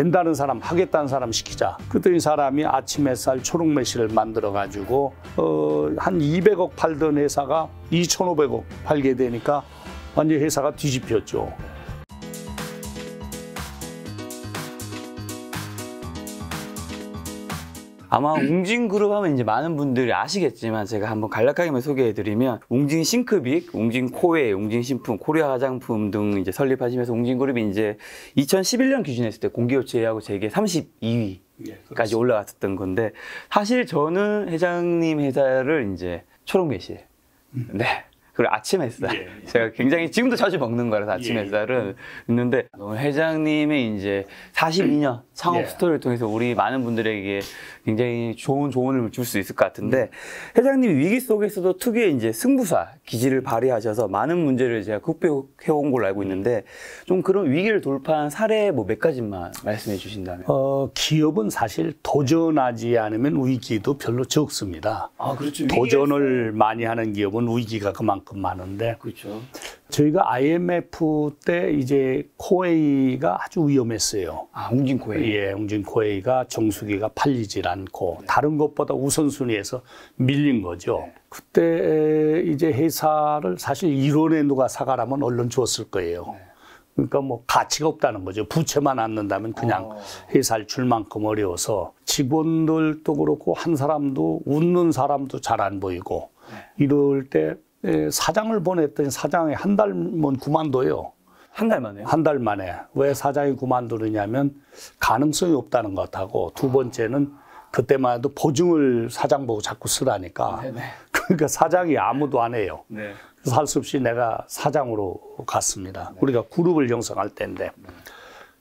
된다는 사람 하겠다는 사람 시키자 그랬더니 사람이 아침 햇살 초록매실을 만들어 가지고 어, 한 200억 팔던 회사가 2,500억 팔게 되니까 완전 회사가 뒤집혔죠 아마 웅진 그룹 하면 이제 많은 분들이 아시겠지만 제가 한번 간략하게만 소개해드리면 웅진 싱크빅, 웅진 코웨이, 웅진 신품, 코리아 화장품 등 이제 설립하시면서 웅진 그룹이 이제 2011년 기준했을 때 공기업 제외하고 제게 32위. 까지 올라갔었던 건데 사실 저는 회장님 회사를 이제 초록 매실 음. 네 그리고 아침 햇살. 예, 예. 제가 굉장히 지금도 자주 먹는 거라서 아침 예, 예. 햇살은 있는데 오늘 회장님의 이제 42년 창업 예. 스토리를 통해서 우리 많은 분들에게 굉장히 좋은 조언을 줄 수 있을 것 같은데 음. 회장님이 위기 속에서도 특유의 이제 승부사 기질을 발휘하셔서 많은 문제를 제가 극복해 온 걸로 알고 있는데 좀 그런 위기를 돌파한 사례 뭐 몇 가지만 말씀해 주신다면 어, 기업은 사실 도전하지 않으면 위기도 별로 적습니다. 아, 그렇죠. 도전을 위기에서. 많이 하는 기업은 위기가 그만큼 많은데 그렇죠. 저희가 IMF 때 이제 코웨이가 아주 위험했어요. 아, 웅진 코웨이. 예, 웅진 코웨이가 정수기가 팔리질 않고 네. 다른 것보다 우선순위에서 밀린 거죠. 네. 그때 이제 회사를 사실 이론에 누가 사가라면 얼른 줬을 거예요. 네. 그러니까 뭐 가치가 없다는 거죠. 부채만 안는다면 그냥 어. 회사를 줄 만큼 어려워서 직원들도 그렇고 한 사람도 웃는 사람도 잘 안 보이고 네. 이럴 때 예, 사장을 보냈더니 사장이 한 달만 그만둬요한 달만에한 달 만에. 왜 사장이 그만두느냐면 가능성이 없다는 것 같고 두 번째는 그때만 해도 보증을 사장 보고 자꾸 쓰라니까. 네네. 그러니까 사장이 아무도 안 해요. 네. 그래서 할 수 없이 내가 사장으로 갔습니다. 네. 우리가 그룹을 형성할 때인데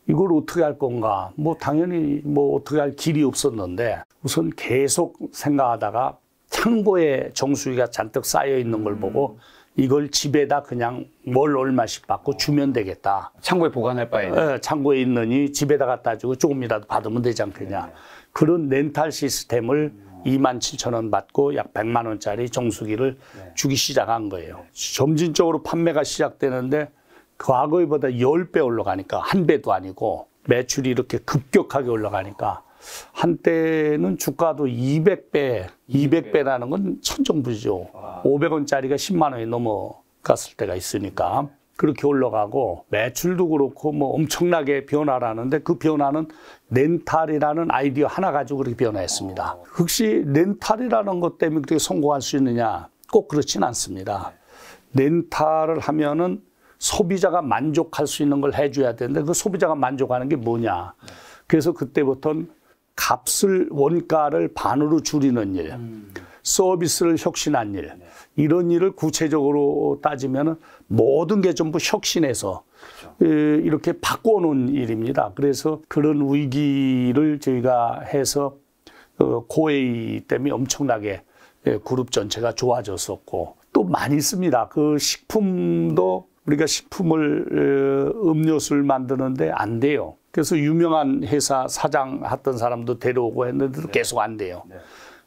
이걸 어떻게 할 건가? 뭐 당연히 뭐 어떻게 할 길이 없었는데 우선 계속 생각하다가 창고에 정수기가 잔뜩 쌓여 있는 걸 보고 음. 이걸 집에다 그냥 뭘 얼마씩 받고 주면 되겠다. 창고에 보관할 바에는? 네, 예, 창고에 있느니 집에다 갖다 주고 조금이라도 받으면 되지 않겠냐. 네. 그런 렌탈 시스템을 이만칠천원 받고 약 백만 원짜리 정수기를 네. 주기 시작한 거예요. 점진적으로 판매가 시작되는데 과거보다 열 배 올라가니까 한 배도 아니고 매출이 이렇게 급격하게 올라가니까 한때는 주가도 200배, 200배라는 건 천정부지죠. 와. 아. 500원짜리가 10만 원이 넘어갔을 때가 있으니까. 그렇게 올라가고 매출도 그렇고 뭐 엄청나게 변화라는데 그 변화는 렌탈이라는 아이디어 하나 가지고 그렇게 변화했습니다. 어. 혹시 렌탈이라는 것 때문에 그렇게 성공할 수 있느냐? 꼭 그렇진 않습니다. 렌탈을 하면은 소비자가 만족할 수 있는 걸 해줘야 되는데 그 소비자가 만족하는 게 뭐냐? 그래서 그때부터는 값을 원가를 반으로 줄이는 일, 음. 서비스를 혁신한 일, 네. 이런 일을 구체적으로 따지면은 모든 게 전부 혁신해서 그렇죠. 이렇게 바꿔놓은 일입니다. 그래서 그런 위기를 저희가 해서 어, 고웨이 때문에 엄청나게 그룹 전체가 좋아졌었고 또 많이 씁니다. 그 식품도 우리가 식품을 음료수를 만드는데 안 돼요. 그래서 유명한 회사 사장 했던 사람도 데려오고 했는데도 네. 계속 안 돼요. 네.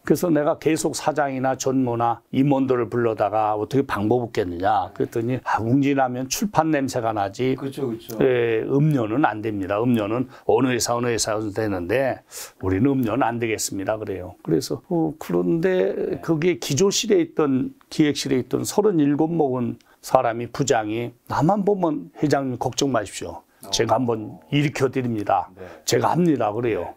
그래서 내가 계속 사장이나 전무나 임원들을 불러다가 어떻게 방법 없겠느냐 그랬더니 아, 웅진하면 출판 냄새가 나지 그렇죠, 그렇죠. 예, 음료는 안 됩니다 음료는 어느 회사 어느 회사에서 되는데 우리는 음료는 안 되겠습니다 그래요 그래서 어, 그런데 네. 거기에 기조실에 있던 기획실에 있던 37 먹은 사람이 부장이 나만 보면 회장님 걱정 마십시오 제가 한번 일으켜 드립니다. 네. 제가 합니다. 그래요. 네.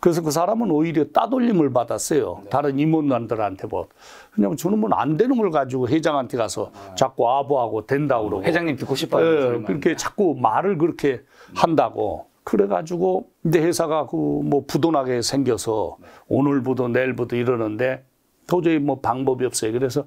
그래서 그 사람은 오히려 따돌림을 받았어요. 네. 다른 임원들한테 뭐. 그냥 저는 뭐 안 되는 걸 가지고 회장한테 가서 아. 자꾸 아부하고 된다고 어, 그러고. 회장님 듣고 싶어요. 네, 그렇게 자꾸 말을 그렇게 네. 한다고. 그래가지고 이제 회사가 그 뭐 부도나게 생겨서 네. 오늘부도내일부도 이러는데 도저히 뭐 방법이 없어요. 그래서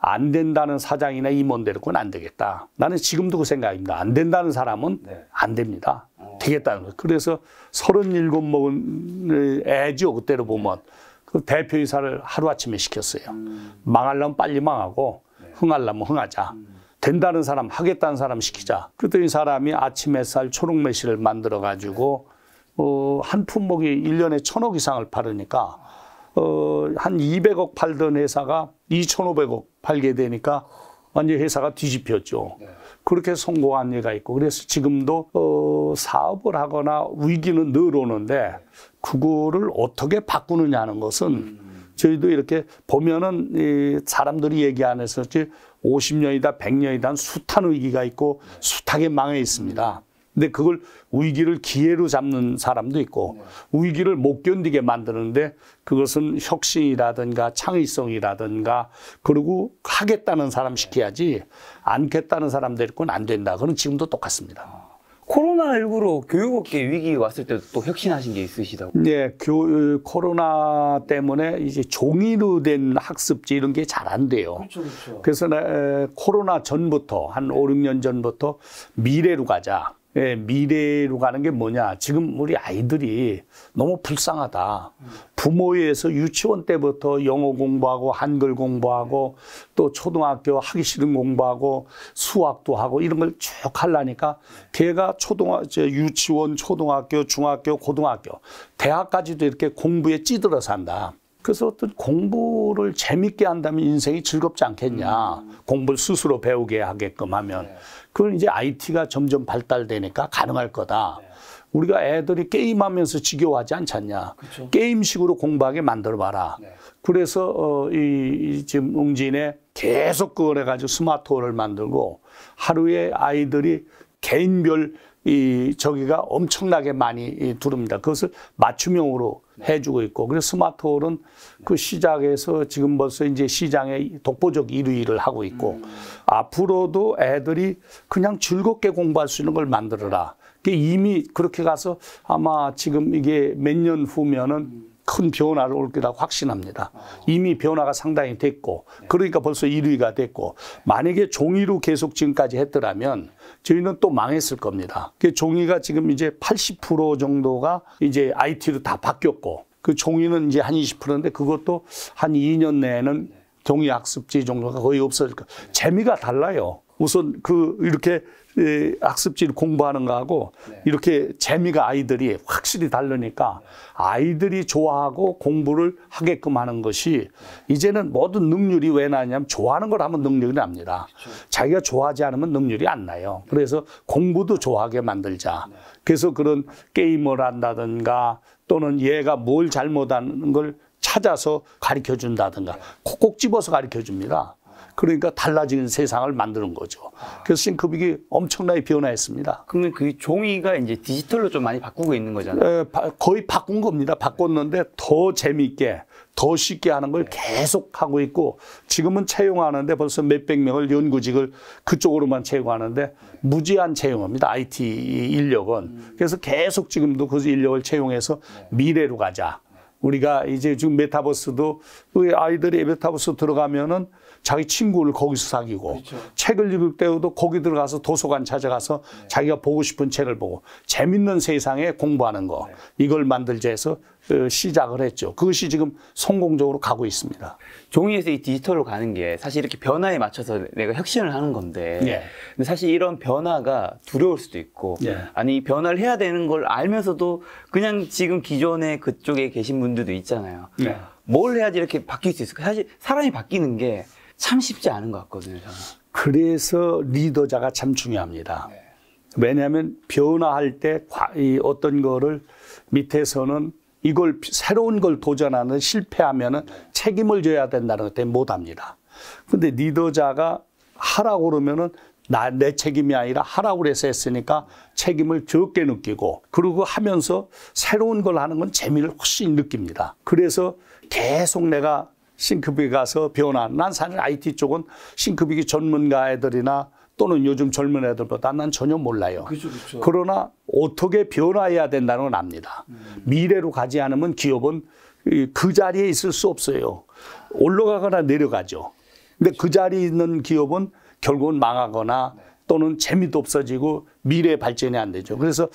안 된다는 사장이나 임원들 그건 안 되겠다. 나는 지금도 그 생각입니다. 안 된다는 사람은 네. 안 됩니다. 어. 되겠다는 거. 그래서 서른일곱 먹은 애죠. 그때로 보면. 네. 그 대표이사를 하루아침에 시켰어요. 음. 망하려면 빨리 망하고 네. 흥하려면 흥하자. 음. 된다는 사람, 하겠다는 사람 시키자. 음. 그랬더니 사람이 아침 햇살 초록 매실을 만들어가지고 네. 어, 한 품목이 일년에 천억 이상을 팔으니까 아. 어, 한 200억 팔던 회사가 2,500억 팔게 되니까 완전 회사가 뒤집혔죠. 네. 그렇게 성공한 예가 있고 그래서 지금도 어, 사업을 하거나 위기는 늘 오는데 그거를 어떻게 바꾸느냐는 것은 음. 저희도 이렇게 보면은 이 사람들이 얘기 안 했었지 50년이다 100년이다 한 숱한 위기가 있고 숱하게 망해 있습니다. 근데 그걸 위기를 기회로 잡는 사람도 있고 네. 위기를 못 견디게 만드는데 그것은 혁신이라든가 창의성이라든가 그리고 하겠다는 사람 시켜야지 네. 않겠다는 사람 데리고는 안 된다. 그건 지금도 똑같습니다. 아, 코로나19로 교육업계 위기 왔을 때도 또 혁신하신 게 있으시다고? 네, 교, 코로나 때문에 이제 종이로 된 학습지 이런 게 잘 안 돼요. 그렇죠, 그렇죠. 그래서 에, 코로나 전부터 한 네. 5, 6년 전부터 미래로 가자. 예, 미래로 가는 게 뭐냐. 지금 우리 아이들이 너무 불쌍하다. 부모에서 유치원 때부터 영어 공부하고 한글 공부하고 또 초등학교 하기 싫은 공부하고 수학도 하고 이런 걸 쭉 하려니까 걔가 초등학, 유치원, 초등학교, 중학교, 고등학교, 대학까지도 이렇게 공부에 찌들어 산다. 그래서 어떤 공부를 재밌게 한다면 인생이 즐겁지 않겠냐. 음. 공부를 스스로 배우게 하게끔 하면. 네. 그걸 이제 IT가 점점 발달되니까 가능할 거다. 네. 우리가 애들이 게임하면서 지겨워하지 않잖냐. 그쵸. 게임식으로 공부하게 만들어봐라. 네. 그래서 어, 이, 이 지금 웅진에 계속 그걸 해가지고 스마트폰을 만들고 하루에 아이들이 개인별 이 저기가 엄청나게 많이 두릅니다. 그것을 맞춤형으로 네. 해주고 있고 그래서 스마트홀은 그 네. 시작에서 지금 벌써 이제 시장의 독보적 1위를 하고 있고 음. 앞으로도 애들이 그냥 즐겁게 공부할 수 있는 걸 만들어라. 이 이미 그렇게 가서 아마 지금 이게 몇 년 후면은 음. 큰 변화를 올 거라고 확신합니다. 이미 변화가 상당히 됐고 그러니까 벌써 1위가 됐고 만약에 종이로 계속 지금까지 했더라면 저희는 또 망했을 겁니다. 그 종이가 지금 이제 80% 정도가 이제 IT로 다 바뀌었고 그 종이는 이제 한 20%인데 그것도 한 2년 내에는 종이 학습지 정도가 거의 없어질 거. 재미가 달라요. 우선 그 이렇게 학습지를 공부하는 거하고 네. 이렇게 재미가 아이들이 확실히 다르니까 네. 아이들이 좋아하고 공부를 하게끔 하는 것이 이제는 모든 능률이 왜 나냐면 좋아하는 걸 하면 능률이 납니다. 그렇죠. 자기가 좋아하지 않으면 능률이 안 나요. 네. 그래서 공부도 좋아하게 만들자. 네. 그래서 그런 게임을 한다든가 또는 얘가 뭘 잘못하는 걸 찾아서 가르쳐 준다든가 콕콕 집어서 가르쳐 줍니다. 그러니까 달라지는 세상을 만드는 거죠. 그래서 싱크빅이 엄청나게 변화했습니다. 그러면 그 종이가 이제 디지털로 좀 많이 바꾸고 있는 거잖아요. 에, 예, 바, 거의 바꾼 겁니다. 바꿨는데 더 재미있게 더 쉽게 하는 걸 계속 하고 있고 지금은 채용하는데 벌써 몇백 명을 연구직을 그쪽으로만 채용하는데 무제한 채용합니다. IT 인력은. 그래서 계속 지금도 그 인력을 채용해서 미래로 가자. 우리가 이제 지금 메타버스도 우리 그 아이들이 메타버스 들어가면은 자기 친구를 거기서 사귀고 그렇죠. 책을 읽을 때도 거기 들어가서 도서관 찾아가서 네. 자기가 보고 싶은 책을 보고 재밌는 세상에 공부하는 거 네. 이걸 만들자 해서 어, 시작을 했죠. 그것이 지금 성공적으로 가고 있습니다. 종이에서 이 디지털로 가는 게 사실 이렇게 변화에 맞춰서 내가 혁신을 하는 건데 네. 근데 사실 이런 변화가 두려울 수도 있고 예. 아니 변화를 해야 되는 걸 알면서도 그냥 지금 기존에 그쪽에 계신 분들도 있잖아요. 예. 뭘 해야지 이렇게 바뀔 수 있을까? 사실 사람이 바뀌는 게참 쉽지 않은 것 같거든요. 저는. 그래서 리더자가 참 중요합니다. 네. 왜냐하면 변화할 때 어떤 거를 밑에서는 이걸 새로운 걸 도전하는 실패하면은 책임을 져야 된다는 것에 못합니다. 근데 리더자가 하라고 그러면은 나 내 책임이 아니라 하라고 그래서 했으니까 책임을 적게 느끼고 그리고 하면서 새로운 걸 하는 건 재미를 훨씬 느낍니다. 그래서 계속 내가 싱크빅 에 가서 변화. 난 사실 IT 쪽은 싱크빅이 전문가 애들이나 또는 요즘 젊은 애들보다 난 전혀 몰라요. 그쵸, 그쵸. 그러나 어떻게 변화해야 된다는 건 압니다. 음. 미래로 가지 않으면 기업은 그 자리에 있을 수 없어요. 올라가거나 내려가죠. 근데 그 자리에 있는 기업은 결국은 망하거나 네. 또는 재미도 없어지고 미래 발전이 안 되죠. 그래서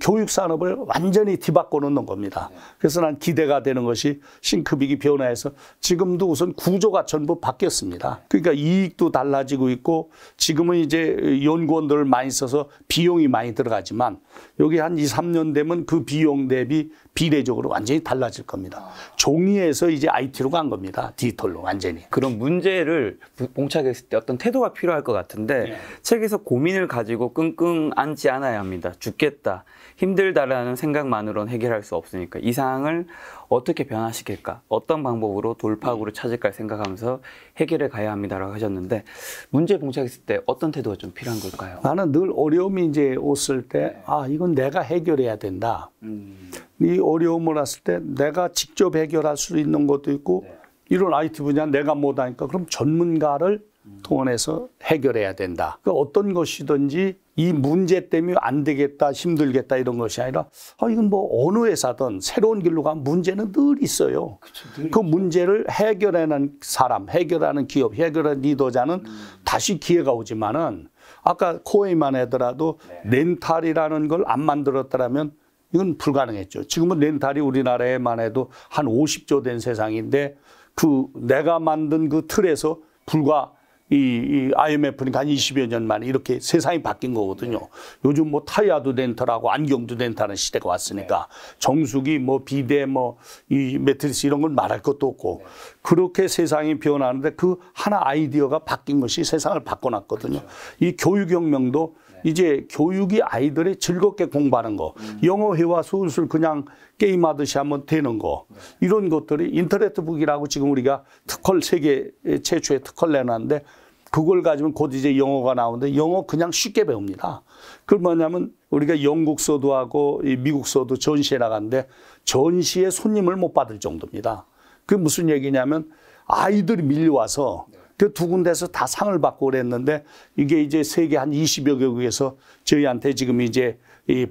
교육 산업을 완전히 뒤바꿔 놓는 겁니다. 그래서 난 기대가 되는 것이 싱크빅이 변화해서 지금도 우선 구조가 전부 바뀌었습니다. 그러니까 이익도 달라지고 있고 지금은 이제 연구원들을 많이 써서 비용이 많이 들어가지만 여기 한 2, 3년 되면 그 비용 대비 비례적으로 완전히 달라질 겁니다. 종이에서 이제 IT로 간 겁니다. 디지털로 완전히. 그런 문제를 봉착했을 때 어떤 태도가 필요할 것 같은데 네. 책에서 고민을 가지고 끈 끙끙 앉지 않아야 합니다. 죽겠다, 힘들다라는 생각만으로는 해결할 수 없으니까 이 상황을 어떻게 변화시킬까, 어떤 방법으로 돌파구를 찾을까 생각하면서 해결해 가야 합니다라고 하셨는데 문제에 봉착했을 때 어떤 태도가 좀 필요한 걸까요? 나는 늘 어려움이 이제 왔을 때 아 이건 내가 해결해야 된다. 음. 이 어려움을 왔을 때 내가 직접 해결할 수 있는 것도 있고 네. 이런 IT 분야 내가 못하니까 그럼 전문가를 동원해서 음. 해결해야 된다. 그 어떤 것이든지 이 문제 때문에 안 되겠다, 힘들겠다 이런 것이 아니라 아, 이건 뭐 어느 회사든 새로운 길로 가면 문제는 늘 있어요. 그쵸, 늘그 있어요. 문제를 해결하는 사람, 해결하는 기업, 해결하는 리더자는 음. 다시 기회가 오지만은 아까 코에만 하더라도 네. 렌탈이라는 걸 안 만들었더라면 이건 불가능했죠. 지금은 렌탈이 우리나라에만 해도 한 50조 된 세상인데 그 내가 만든 그 틀에서 불과 이, 이 IMF니까 한 20여 년 만에 이렇게 세상이 바뀐 거거든요. 네. 요즘 뭐 타이어도 렌터라고 안경도 렌터라는 시대가 왔으니까 네. 정수기 뭐 비대 뭐이 매트리스 이런 걸 말할 것도 없고 네. 그렇게 세상이 변하는데 그 하나 아이디어가 바뀐 것이 세상을 바꿔놨거든요. 그렇죠. 이 교육혁명도 네. 이제 교육이 아이들이 즐겁게 공부하는 거, 음. 영어 회화 수술 그냥 게임하듯이 하면 되는 거, 네. 이런 것들이 인터넷북이라고 지금 우리가 특허를 세계 최초의 특허를 내놨는데 그걸 가지고곧 이제 영어가 나오는데 영어 그냥 쉽게 배웁니다. 그 뭐냐면 우리가 영국서도 하고 미국서도 전시에 나갔는데 전시에 손님을 못 받을 정도입니다. 그게 무슨 얘기냐면 아이들이 밀려와서 그 두 군데서 다 상을 받고 그랬는데 이게 이제 세계 한 20여 개국에서 저희한테 지금 이제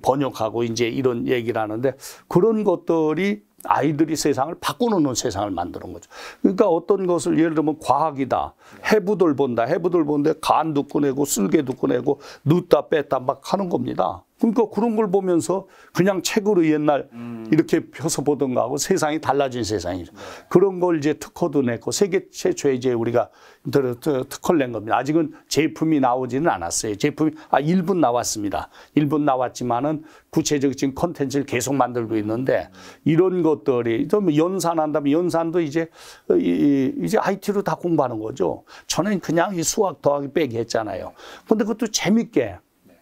번역하고 이제 이런 얘기를 하는데 그런 것들이 아이들이 세상을 바꿔놓는 세상을 만드는 거죠. 그러니까 어떤 것을 예를 들면 과학이다. 해부들 본다. 해부들 본데 간도 꺼내고 쓸개도 꺼내고 눕다 뺐다 막 하는 겁니다. 그러니까 그런 걸 보면서 그냥 책으로 옛날 음. 이렇게 펴서 보던 거하고 세상이 달라진 세상이죠. 네. 그런 걸 이제 특허도 냈고 세계 최초에 이제 우리가 특허를 낸 겁니다. 아직은 제품이 나오지는 않았어요. 제품이 아1분 나왔습니다. 1분 나왔지만은 구체적 지금 컨텐츠를 계속 만들고 있는데 이런 것들이 좀 뭐 연산한다면 연산도 이제 어, 이, 이제 IT로 다 공부하는 거죠. 저는 그냥 이 수학 더하기 빼기 했잖아요. 근데 그것도 재밌게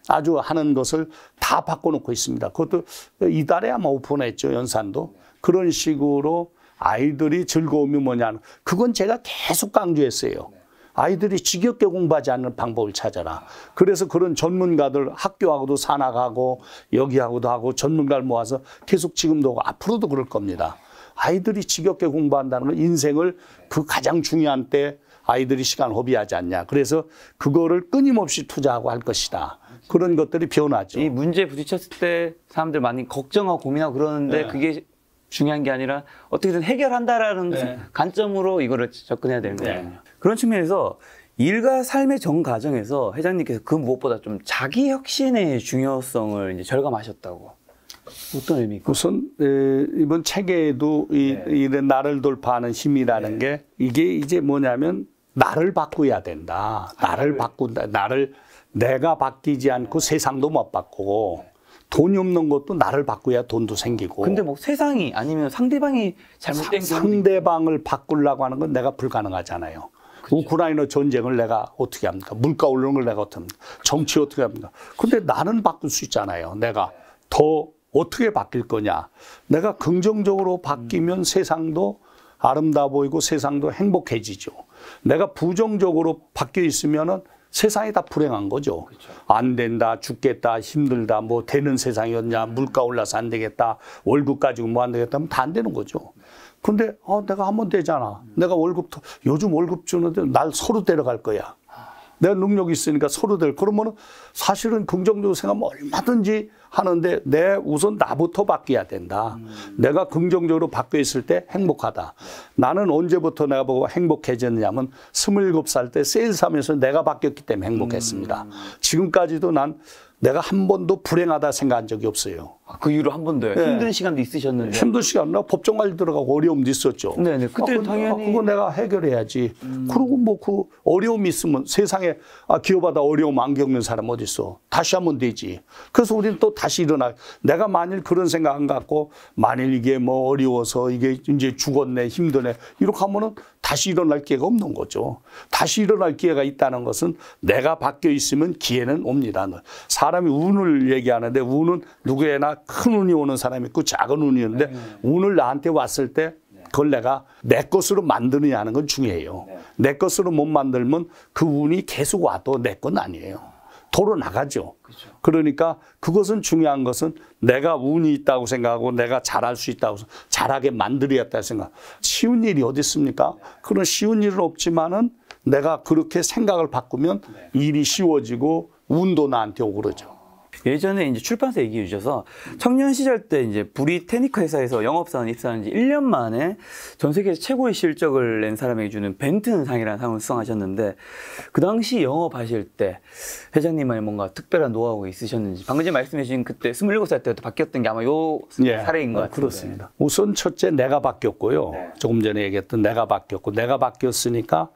아주 하는 것을 다 바꿔놓고 있습니다. 그것도 이달에 아마 오픈했죠. 연산도. 그런 식으로 아이들이 즐거움이 뭐냐는 그건 제가 계속 강조했어요. 아이들이 지겹게 공부하지 않는 방법을 찾아라. 그래서 그런 전문가들 학교하고도 산악하고 여기하고도 하고 전문가를 모아서 계속 지금도 하고 앞으로도 그럴 겁니다. 아이들이 지겹게 공부한다는 건 인생을 그 가장 중요한 때 아이들이 시간 허비하지 않냐. 그래서 그거를 끊임없이 투자하고 할 것이다. 그런 것들이 변하죠. 이 문제에 부딪혔을 때 사람들 많이 걱정하고 고민하고 그러는데 네. 그게 중요한 게 아니라 어떻게든 해결한다라는 네. 관점으로 이거를 접근해야 되는 거예요. 네. 그런 측면에서 일과 삶의 전 과정에서 회장님께서 그 무엇보다 좀 자기 혁신의 중요성을 이제 절감하셨다고. 어떤 의미입니까? 우선 에, 이번 책에도 이, 네. 이런 나를 돌파하는 힘이라는 네. 게 이게 이제 뭐냐면 나를 바꾸어야 된다. 나를 바꾼다. 나를 내가 바뀌지 않고 세상도 못 바꾸고 돈이 없는 것도 나를 바꾸야 돈도 생기고. 근데 뭐 세상이 아니면 상대방이 잘못된 사, 상대방을 바꾸려고 하는 건 내가 불가능하잖아요. 그렇죠. 우크라이나 전쟁을 내가 어떻게 합니까? 물가 올르는걸 내가 어떻게 합니까? 정치 어떻게 합니까? 근데 나는 바꿀 수 있잖아요. 내가 더 어떻게 바뀔 거냐. 내가 긍정적으로 바뀌면 음. 세상도 아름다워 보이고 세상도 행복해지죠. 내가 부정적으로 바뀌어 있으면은 세상이 다 불행한 거죠. 그렇죠. 안 된다, 죽겠다, 힘들다, 뭐 되는 세상이었냐, 물가 올라서 안 되겠다, 월급 가지고 뭐 안 되겠다면 하다안 되는 거죠. 근데 어, 내가 한번 되잖아. 내가 월급 요즘 월급 주는데 날 서로 데려갈 거야. 내가 능력이 있으니까 서로 될. 그러면 사실은 긍정적으로 생각하면 얼마든지 하는데 내 우선 나부터 바뀌어야 된다. 음. 내가 긍정적으로 바뀌어 있을 때 행복하다. 나는 언제부터 내가 보고 뭐 행복해졌냐면 2 7살때 세일스하면서 내가 바뀌었기 때문에 행복했습니다. 음. 지금까지도 난 내가 한 번도 불행하다 생각한 적이 없어요. 그 이후로 한 번도 네. 힘든 시간도 있으셨는데 힘든 시간 나 법정 관리 들어가고 어려움도 있었죠. 네네 네. 그때 아, 아 당연히 아, 그거 내가 해결해야지. 음. 그러고 뭐 그 어려움이 있으면 세상에 아, 기업하다 어려움 안 겪는 사람 어디 있어? 다시 하면 되지. 그래서 우리는 또 다시 일어나. 내가 만일 그런 생각 안 갖고 만일 이게 뭐 어려워서 이게 이제 죽었네 힘드네 이렇게 하면은 다시 일어날 기회가 없는 거죠. 다시 일어날 기회가 있다는 것은 내가 바뀌어 있으면 기회는 옵니다. 사람이 운을 얘기하는데 운은 누구에나 큰 운이 오는 사람이 있고 작은 운이 있는데 네, 네. 운을 나한테 왔을 때 네. 그걸 내가 내 것으로 만드느냐 하는 건 중요해요. 네. 내 것으로 못 만들면 그 운이 계속 와도 내 건 아니에요. 도로 나가죠. 그렇죠. 그러니까 그것은 중요한 것은 내가 운이 있다고 생각하고 내가 잘할 수 있다고 잘하게 만들어야겠다 생각. 쉬운 일이 어디 있습니까? 네. 그런 쉬운 일은 없지만은 내가 그렇게 생각을 바꾸면 네. 일이 쉬워지고 운도 나한테 오그러죠. 고 예전에 이제 출판사 얘기해 주셔서 청년 시절 때 이제 브리테니카 회사에서 영업사원 입사한 지 1년 만에 전 세계에서 최고의 실적을 낸 사람에게 주는 벤튼 상이라는 상을 수상하셨는데 그 당시 영업하실 때 회장님만의 뭔가 특별한 노하우가 있으셨는지 방금 전에 말씀해 주신 그때 27살 때부터 바뀌었던 게 아마 요 예, 사례인 것 같아요. 그렇습니다. 우선 첫째 내가 바뀌었고요. 네. 조금 전에 얘기했던 내가 바뀌었고 내가 바뀌었으니까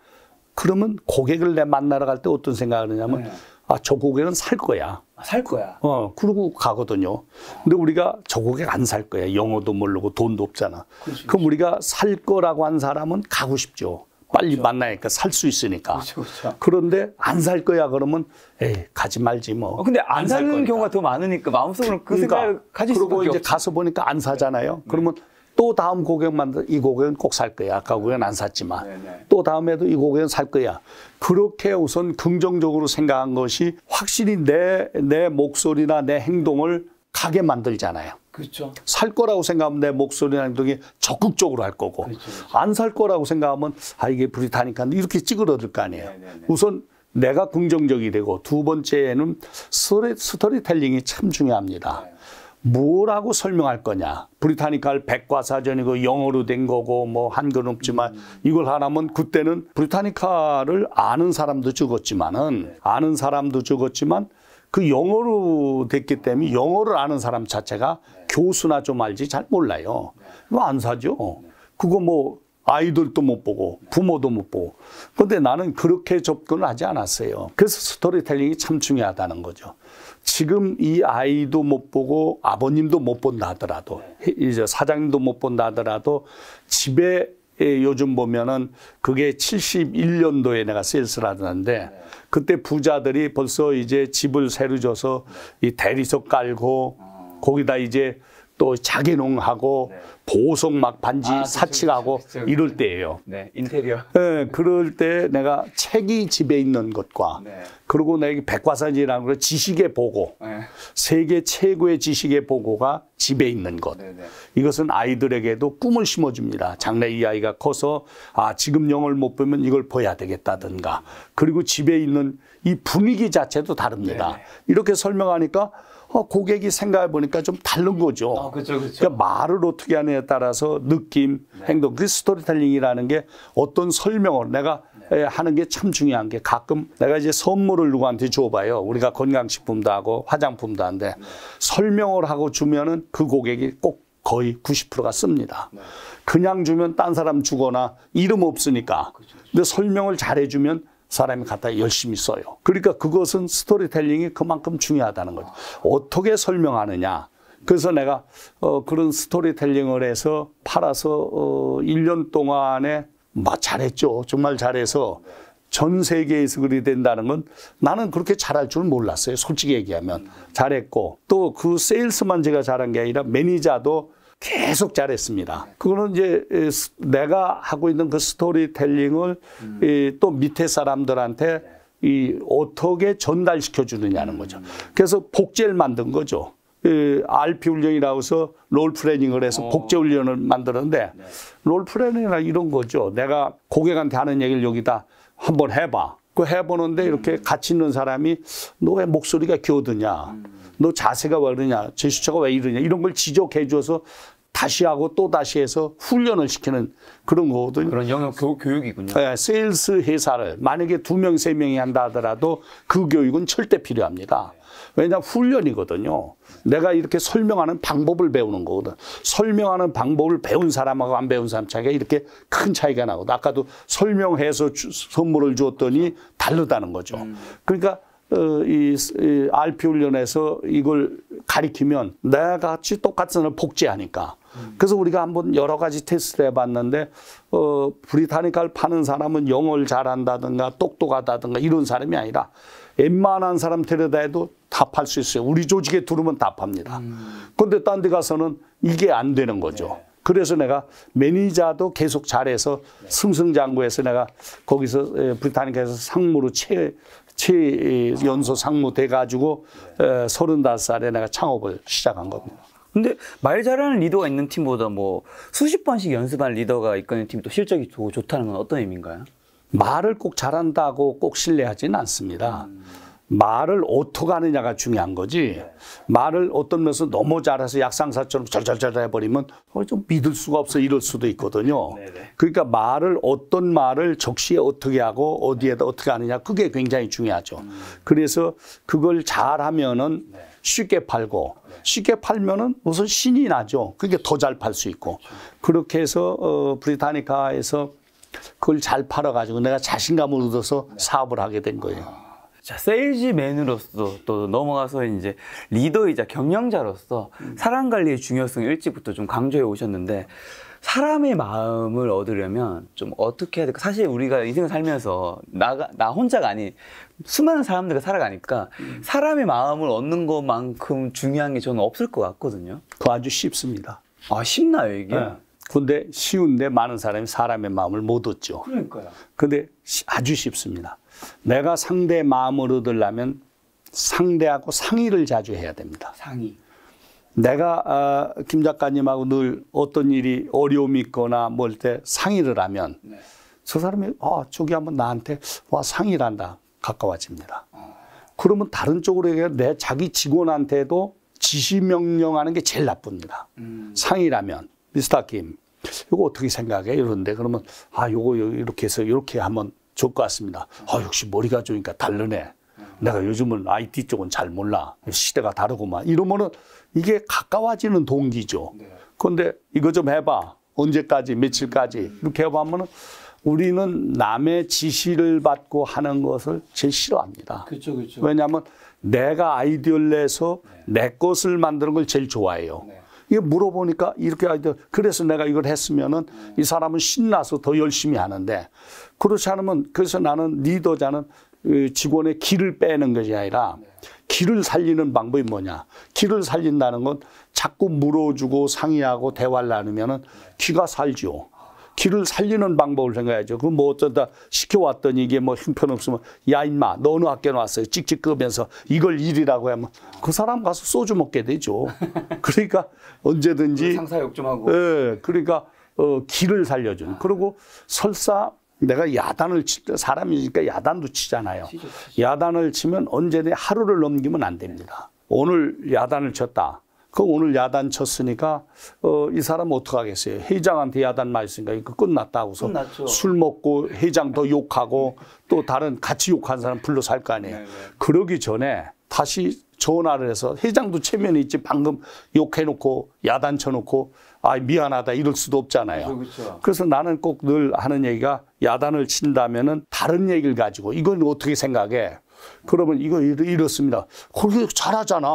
그러면 고객을 내 만나러 갈 때 어떤 생각을 하냐면 네. 아, 저 고객은 살 거야. 살 거야. 어, 그러고 가거든요. 근데 우리가 저 고객 안 살 거야. 영어도 모르고 돈도 없잖아. 그렇지, 그럼 그렇지. 우리가 살 거라고 한 사람은 가고 싶죠. 빨리 그렇죠. 만나니까 살 수 있으니까. 그렇죠, 그렇죠. 그런데 안 살 거야 그러면 에이 가지 말지 뭐. 어, 근데 안, 안 사는 거니까. 경우가 더 많으니까 마음속으로 그 그러니까, 생각을 가질 그리고 이제 없죠. 가서 보니까 안 사잖아요. 네. 그러면 또 다음 고객만 이 고객은 꼭 살 거야. 아까 고객은 안 샀지만 네, 네. 또 다음에도 이 고객은 살 거야. 그렇게 우선 긍정적으로 생각한 것이 확실히 내, 내 목소리나 내 행동을 가게 만들잖아요. 그렇죠. 살 거라고 생각하면 내 목소리나 행동이 적극적으로 할 거고 그렇죠, 그렇죠. 안살 거라고 생각하면 아 이게 불이 타니까 이렇게 찌그러들 거 아니에요. 네네네. 네, 네. 우선 내가 긍정적이 되고 두 번째는 스토리, 스토리텔링이 참 중요합니다. 네. 뭐라고 설명할 거냐. 브리타니카 백과사전이고 영어로 된 거고 뭐 한글 없지만 음. 이걸 하라면 그때는 브리타니카을 아는 사람도 적었지만은 네. 아는 사람도 적었지만 그 영어로 됐기 때문에 영어를 아는 사람 자체가 네. 교수나 좀 알지 잘 몰라요. 이거 네. 뭐 안 사죠. 그거 뭐 아이들도 못 보고 부모도 못 보고 근데 나는 그렇게 접근을 하지 않았어요 그래서 스토리텔링이 참 중요하다는 거죠 지금 이 아이도 못 보고 아버님도 못 본다 하더라도 이제 사장님도 못 본다 하더라도 집에 요즘 보면은 그게 71년도에 내가 세일스를 하는데 그때 부자들이 벌써 이제 집을 새로 줘서 이 대리석 깔고 거기다 이제 또 자개농하고 네. 보석 막 반지 아, 사치하고 이럴 때예요. 네, 인테리어. 네, 그럴 때 내가 책이 집에 있는 것과 네. 그리고 내가 백과사전이라는 걸 지식의 보고 네. 세계 최고의 지식의 보고가 집에 있는 것. 네, 네. 이것은 아이들에게도 꿈을 심어줍니다. 장래 이 아이가 커서 아 지금 영어를 못 보면 이걸 봐야 되겠다든가 그리고 집에 있는 이 분위기 자체도 다릅니다. 네, 이렇게 설명하니까 어, 고객이 생각해 보니까 좀 다른 거죠. 어, 그쵸, 그쵸. 그러니까 말을 어떻게 하느냐에 따라서 느낌, 네. 행동, 그 스토리텔링이라는 게 어떤 설명을 내가 네. 하는 게 참 중요한 게 가끔 내가 이제 선물을 누구한테 줘봐요. 우리가 건강식품도 하고 화장품도 한데 네. 설명을 하고 주면은 그 고객이 꼭 거의 90%가 씁니다. 네. 그냥 주면 딴 사람 주거나 이름 없으니까. 아, 그쵸, 그쵸. 근데 설명을 잘해주면 사람이 갖다 열심히 써요. 그러니까 그것은 스토리텔링이 그만큼 중요하다는 거죠. 어떻게 설명하느냐. 그래서 내가 어, 그런 스토리텔링을 해서 팔아서 어, 1년 동안에 막 뭐 잘했죠. 정말 잘해서 전 세계에서 그리 된다는 건 나는 그렇게 잘할 줄 몰랐어요. 솔직히 얘기하면 잘했고 또 그 세일스만 제가 잘한 게 아니라 매니저도 계속 잘했습니다. 그거는 이제 내가 하고 있는 그 스토리텔링을 음. 또 밑에 사람들한테 이 어떻게 전달시켜 주느냐는 거죠. 그래서 복제를 만든 거죠. 이 RP 훈련이라고 해서 롤프레닝을 어. 해서 복제 훈련을 만드는데 네. 롤프레닝이나 이런 거죠. 내가 고객한테 하는 얘기를 여기다 한번 해봐. 그 해보는데 이렇게 음. 같이 있는 사람이 너 왜 목소리가 기어드냐, 음. 너 자세가 왜그러냐 제스처가 왜 이러냐 이런 걸 지적해 줘서 다시 하고 또 다시 해서 훈련을 시키는 그런 거거든요. 그런 영역 교, 육이군요 네, 예, 세일스 회사를 만약에 두 명, 세 명이 한다 하더라도 그 교육은 절대 필요합니다. 왜냐 하면 훈련이거든요. 내가 이렇게 설명하는 방법을 배우는 거거든. 설명하는 방법을 배운 사람하고 안 배운 사람 차이가 이렇게 큰 차이가 나거든. 아까도 설명해서 주, 선물을 주었더니 다르다는 거죠. 음. 그러니까 어, 이, 이 RP 훈련에서 이걸 가리키면 내가 같이 똑같은 걸 복제하니까. 그래서 우리가 한번 여러 가지 테스트를 해봤는데 어, 브리타니카를 파는 사람은 영어를 잘한다든가 똑똑하다든가 이런 사람이 아니라 웬만한 사람 데려다 해도 답할 수 있어요. 우리 조직에 들으면 답합니다. 음. 그런데 딴 데 가서는 이게 안 되는 거죠. 네. 그래서 내가 매니저도 계속 잘해서 네. 승승장구해서 내가 거기서 브리타니카에서 예, 상무로 채 최연소 상무 돼가지고 서른다섯 살에 내가 창업을 시작한 겁니다. 근데 말 잘하는 리더가 있는 팀보다 뭐 수십 번씩 연습한 리더가 이끄는 팀도 실적이 좋다는 건 어떤 의미인가요? 말을 꼭 잘한다고 꼭 신뢰하지는 않습니다. 음. 말을 어떻게 하느냐가 중요한 거지. 말을 어떤 면에서 너무 잘해서 약상사처럼 절절절 해버리면 어, 좀 믿을 수가 없어 이럴 수도 있거든요. 네, 네. 그러니까 말을 어떤 말을 적시에 어떻게 하고 어디에다 어떻게 하느냐 그게 굉장히 중요하죠. 음. 그래서 그걸 잘하면은 네. 쉽게 팔고 쉽게 팔면은 우선 신이 나죠. 그게 더 잘 팔 수 있고 그렇게 해서 어, 브리타니카에서 그걸 잘 팔아가지고 내가 자신감을 얻어서 사업을 하게 된 거예요. 아. 자, 세일즈맨으로서 또 넘어가서 이제 리더이자 경영자로서 음. 사람 관리의 중요성을 일찍부터 좀 강조해 오셨는데 사람의 마음을 얻으려면 좀 어떻게 해야 될까? 사실 우리가 인생을 살면서 나가, 나 혼자가 아닌 수많은 사람들과 살아가니까 음. 사람의 마음을 얻는 것만큼 중요한 게 저는 없을 것 같거든요. 그 아주 쉽습니다. 아, 쉽나요, 이게? 네. 근데 쉬운데 많은 사람이 사람의 마음을 못 얻죠. 그러니까요. 근데 아주 쉽습니다. 내가 상대의 마음을 얻으려면 상대하고 상의를 자주 해야 됩니다. 상의. 내가 아, 김 작가님하고 늘 어떤 일이 어려움이 있거나 뭘때 뭐 상의를 하면 네. 저 사람이 아 저기 한번 나한테 와 상의를 한다 가까워집니다. 어. 그러면 다른 쪽으로 얘기하면 내 자기 직원한테도 지시 명령하는 게 제일 나쁩니다. 음. 상의라면 미스터 김 이거 어떻게 생각해 이런데 그러면 아 요거 이렇게 해서 이렇게 하면 좋을 것 같습니다. 아, 역시 머리가 좋으니까 다르네. 내가 요즘은 IT 쪽은 잘 몰라. 시대가 다르구만 이러면은 이게 가까워지는 동기죠. 네. 그런데 이거 좀 해봐. 언제까지, 며칠까지 이렇게 해보면은 우리는 남의 지시를 받고 하는 것을 제일 싫어합니다. 그쵸, 그쵸. 왜냐하면 내가 아이디어를 내서 네. 내 것을 만드는 걸 제일 좋아해요. 네. 이게 물어보니까 이렇게 아이디어, 그래서 내가 이걸 했으면은 이 사람은 신나서 더 열심히 하는데 그렇지 않으면 그래서 나는 리더자는 그 직원의 기를 빼는 것이 아니라 기를 살리는 방법이 뭐냐. 기를 살린다는 건 자꾸 물어주고 상의하고 대화를 나누면은 기가 살죠. 기를 살리는 방법을 생각해야죠. 그 뭐 어쩌다 시켜왔더니 이게 뭐 형편없으면 야 임마 너 어느 학교 나왔어요. 찍찍 끄면서 이걸 일이라고 하면 그 사람 가서 소주 먹게 되죠. 그러니까 언제든지 상사욕 좀 하고. 예. 그러니까 어, 기를 살려준. 그리고 설사 내가 야단을 칠 때 사람이니까 야단도 치잖아요. 야단을 치면 언제든 하루를 넘기면 안 됩니다. 오늘 야단을 쳤다. 그 오늘 야단 쳤으니까 어, 이 사람 어떡하겠어요. 회장한테 야단 맞으니까 이거 끝났다고서 끝났죠. 술 먹고 회장 더 욕하고 또 다른 같이 욕한 사람 불러 살 거 아니에요. 네네. 네. 그러기 전에 다시 전화를 해서 회장도 체면이 있지 방금 욕해놓고 야단 쳐놓고 아 미안하다 이럴 수도 없잖아요. 그렇죠, 그래서 나는 꼭 늘 하는 얘기가 야단을 친다면은 다른 얘기를 가지고 이건 어떻게 생각해? 그러면 이거 이렇습니다. 그렇게 잘하잖아.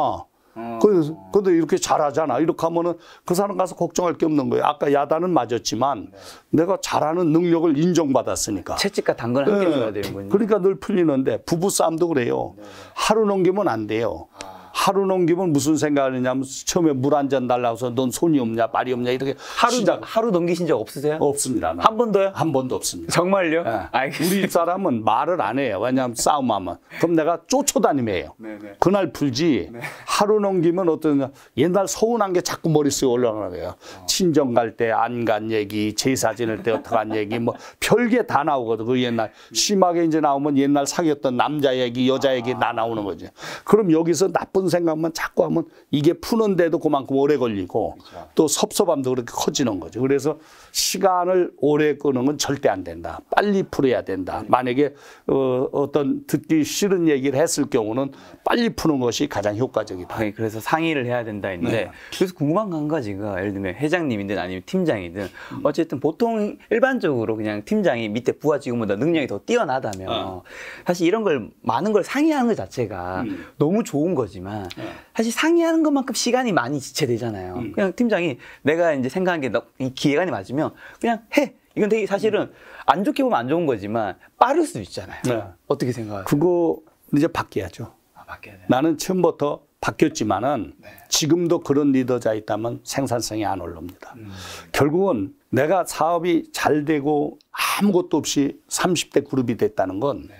어. 그래서 데 이렇게 잘하잖아. 이렇게 하면은 그 사람 가서 걱정할 게 없는 거예요. 아까 야단은 맞았지만 네. 내가 잘하는 능력을 인정받았으니까. 채찍과 당근 함께 네. 줘야 되는군요. 그러니까 늘 풀리는데 부부 싸움도 그래요. 네. 하루 넘기면 안 돼요. 아. 하루 넘기면 무슨 생각하느냐면 처음에 물 한 잔 달라고서 넌 손이 없냐 발이 없냐 이렇게 하루 시작. 하루 넘기신 적 없으세요? 없습니다. 한 번도요? 한 번도 없습니다. 정말요? 네. 알겠습니다. 우리 사람은 말을 안 해요. 왜냐하면 싸움하면 그럼 내가 쫓아다니며요. 네, 네. 그날 풀지 네 하루 넘기면 어떤냐 옛날 서운한 게 자꾸 머릿속에 올라가요. 어. 친정 갈 때 안 간 얘기, 제사 지낼 때 어떡한 얘기 뭐 별게 다 나오거든. 그 옛날 네. 심하게 이제 나오면 옛날 사귀었던 남자 얘기, 여자 얘기 아. 다 나오는 거죠. 그럼 여기서 나쁜 생각 생각만 자꾸 하면 이게 푸는데도 그만큼 오래 걸리고 그렇죠. 또 섭섭함도 그렇게 커지는 거죠. 그래서 시간을 오래 끄는 건 절대 안 된다. 빨리 풀어야 된다. 네. 만약에 어, 어떤 듣기 싫은 얘기를 했을 경우는 빨리 푸는 것이 가장 효과적이다. 네, 그래서 상의를 해야 된다 했는데 네. 그래서 궁금한 거한 가지가 예를 들면 회장님이든 아니면 팀장이든 음. 어쨌든 보통 일반적으로 그냥 팀장이 밑에 부하 직원보다 능력이 더 뛰어나다면 어. 사실 이런 걸 많은 걸 상의하는 것 자체가 음. 너무 좋은 거지만 네. 사실 상의하는 것만큼 시간이 많이 지체되잖아요. 음. 그냥 팀장이 내가 이제 생각한 게 이 기획안이 맞으면 그냥 해. 이건 되게 사실은 음. 안 좋게 보면 안 좋은 거지만 빠를 수도 있잖아요. 네. 어떻게 생각하세요? 그거 이제 바뀌어야죠. 아, 바뀌어야 돼요. 나는 처음부터 바뀌었지만은 네. 지금도 그런 리더자 있다면 생산성이 안 올릅니다. 음. 결국은 내가 사업이 잘 되고 아무것도 없이 30대 그룹이 됐다는 건 네.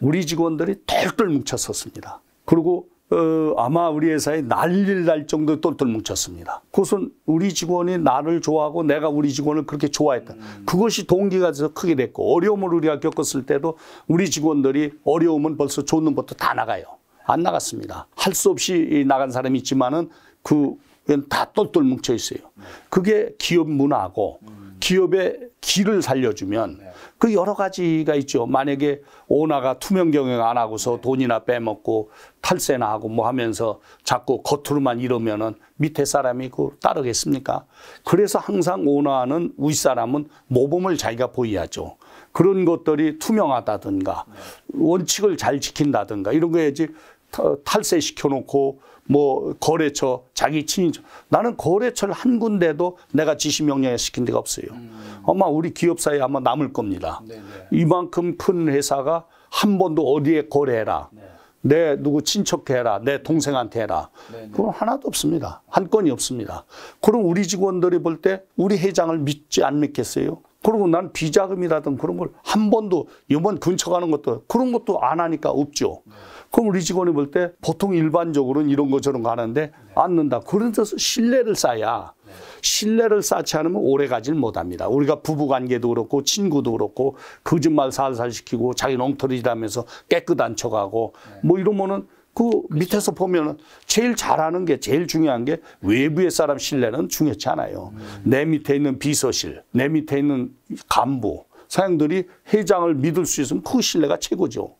우리 직원들이 똘똘 뭉쳤었습니다. 그리고 어, 아마 우리 회사에 난리를 날 정도로 똘똘 뭉쳤습니다. 그것은 우리 직원이 나를 좋아하고 내가 우리 직원을 그렇게 좋아했던 음. 그것이 동기가 돼서 크게 됐고 어려움을 우리가 겪었을 때도 우리 직원들이 어려움은 벌써 좋는 것도 다 나가요. 안 나갔습니다. 할 수 없이 나간 사람이 있지만은 그다 똘똘 뭉쳐 있어요. 그게 기업 문화고 기업의 길을 살려주면 네. 그 여러 가지가 있죠. 만약에 오나가 투명 경영 안 하고서 네. 돈이나 빼먹고 탈세나 하고 뭐 하면서 자꾸 겉으로만 이러면은 밑에 사람이 그 따르겠습니까? 그래서 항상 오나는 윗사람은 모범을 자기가 보여야죠. 그런 것들이 투명하다든가 네. 원칙을 잘 지킨다든가 이런 거에 이제 탈세시켜 놓고 뭐 거래처, 자기 친인척. 나는 거래처를 한 군데도 내가 지시명령에 시킨 데가 없어요. 음. 아마 우리 기업사에 아마 남을 겁니다. 네네. 네. 이만큼 큰 회사가 한 번도 어디에 거래해라. 네. 내 누구 친척해라, 내 동생한테 해라. 네네. 네. 그건 하나도 없습니다. 한 건이 없습니다. 그럼 우리 직원들이 볼 때 우리 회장을 믿지 않 믿겠어요? 그리고 난 비자금이라든 그런 걸 한 번도 이번 근처 가는 것도 그런 것도 안 하니까 없죠. 네. 그럼 우리 직원이 볼 때 보통 일반적으로는 이런 거 저런 거 하는데 안는다 그런 뜻은 신뢰를 쌓아야 신뢰를 쌓지 않으면 오래 가질 못합니다. 우리가 부부관계도 그렇고 친구도 그렇고 거짓말 살살 시키고 자기 농터리라면서 깨끗한 척하고 뭐 이러면은 그 밑에서 보면은 제일 잘하는 게 제일 중요한 게 외부의 사람 신뢰는 중요치 않아요. 내 밑에 있는 비서실, 내 밑에 있는 간부, 사장들이 회장을 믿을 수 있으면 그 신뢰가 최고죠.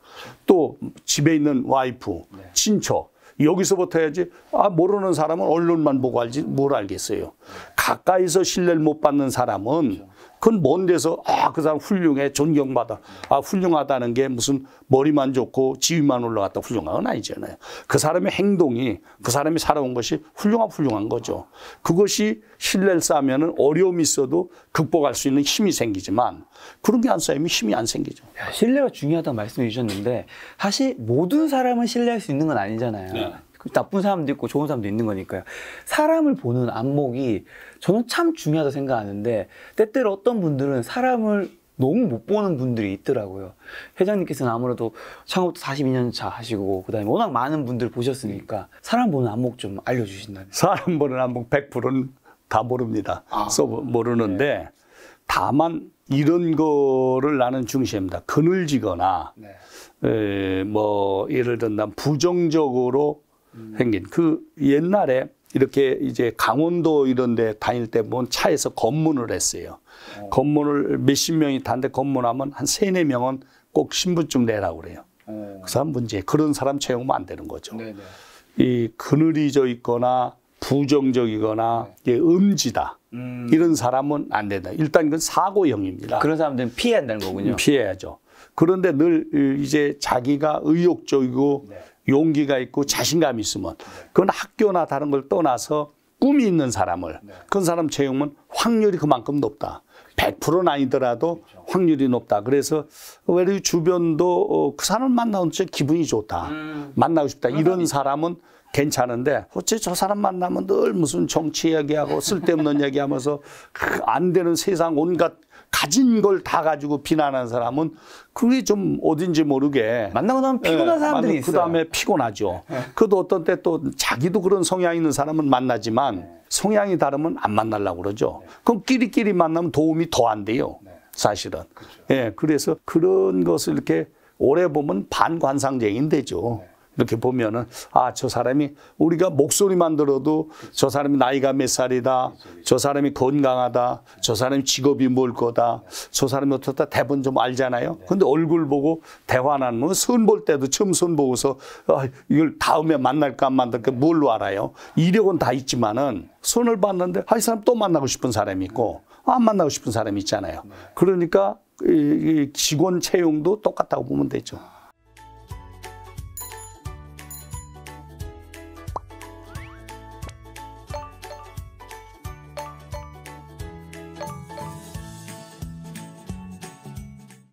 또 집에 있는 와이프, 네. 친척 여기서부터 해야지 아 모르는 사람은 언론만 보고 알지 뭘 알겠어요. 가까이서 신뢰를 못 받는 사람은 그렇죠. 그건 뭔 데서 아 그 사람 훌륭해 존경받아 아 훌륭하다는 게 무슨 머리만 좋고 지위만 올라갔다 훌륭한 건 아니잖아요. 그 사람의 행동이 그 사람이 살아온 것이 훌륭한 훌륭한 거죠. 그것이 신뢰를 쌓으면 어려움이 있어도 극복할 수 있는 힘이 생기지만 그런 게 안 쌓이면 힘이 안 생기죠. 야, 신뢰가 중요하다고 말씀해 주셨는데 사실 모든 사람은 신뢰할 수 있는 건 아니잖아요. 네. 나쁜 사람도 있고 좋은 사람도 있는 거니까요. 사람을 보는 안목이 저는 참 중요하다 고 생각하는데 때때로 어떤 분들은 사람을 너무 못 보는 분들이 있더라고요. 회장님께서는 아무래도 창업도 42년 차 하시고 그다음에 워낙 많은 분들 보셨으니까 사람 보는 안목 좀 알려주신다면. 사람 보는 안목 100%는 다 모릅니다. 아, 써 모르는데 네. 다만 이런 거를 나는 중시합니다. 그늘지거나 네. 에, 뭐 예를 들면 부정적으로 음. 생긴 그 옛날에 이렇게 이제 강원도 이런 데 다닐 때 보면 차에서 검문을 했어요. 어. 검문을 몇십 명이 단데 검문하면 한 세네 명은 꼭 신분증 내라고 그래요. 어. 그 사람 문제. 그런 사람 채용하면 안 되는 거죠. 네네. 네. 이 그늘이 져 있거나 부정적이거나 네. 음지다. 음. 이런 사람은 안 된다. 일단 이건 사고형입니다. 그런 사람들은 피해야 한다는 거군요. 피해야죠. 그런데 늘 어, 이제 자기가 의욕적이고 네. 용기가 있고 자신감이 있으면 그건 학교나 다른 걸 떠나서 꿈이 있는 사람을 네. 그런 사람 채용은 확률이 그만큼 높다. 100%는 아니더라도 그렇죠. 확률이 높다. 그래서 외리 주변도 어, 그 사람 을 만나면 진짜 기분이 좋다. 음. 만나고 싶다. 이런 사람은 괜찮은데 어째 저 사람 만나면 늘 무슨 정치 이야기하고 쓸데없는 얘기하면서안 그 되는 세상 온갖 가진 걸 다 가지고 비난하는 사람은 그게 좀 어딘지 모르게 만나고 나면 예, 피곤한 예, 사람들이 있어요. 그다음에 피곤하죠. 예. 그것도 어떤 때 또 자기도 그런 성향 이 있는 사람은 만나지만 네. 성향이 다르면 안 만나려고 그러죠. 네. 그럼 끼리끼리 만나면 도움이 더 안 돼요. 네. 사실은. 그렇죠. 예, 그래서 그런 것을 이렇게 오래 보면 반관상쟁인 되죠. 이렇게 보면은 아 저 사람이 우리가 목소리만 들어도 저 사람이 나이가 몇 살이다 저 사람이 건강하다 저 사람이 직업이 뭘 거다 저 사람이 어떻다 대본 좀 알잖아요 근데 얼굴 보고 대화는 뭐손볼 때도 처음 손 보고서 아, 이걸 다음에 만날까 안 만날까 뭘로 알아요 이력은 다 있지만은 손을 봤는데 아이 사람 또 만나고 싶은 사람이 있고 안 만나고 싶은 사람이 있잖아요 그러니까 이, 이 직원 채용도 똑같다고 보면 되죠.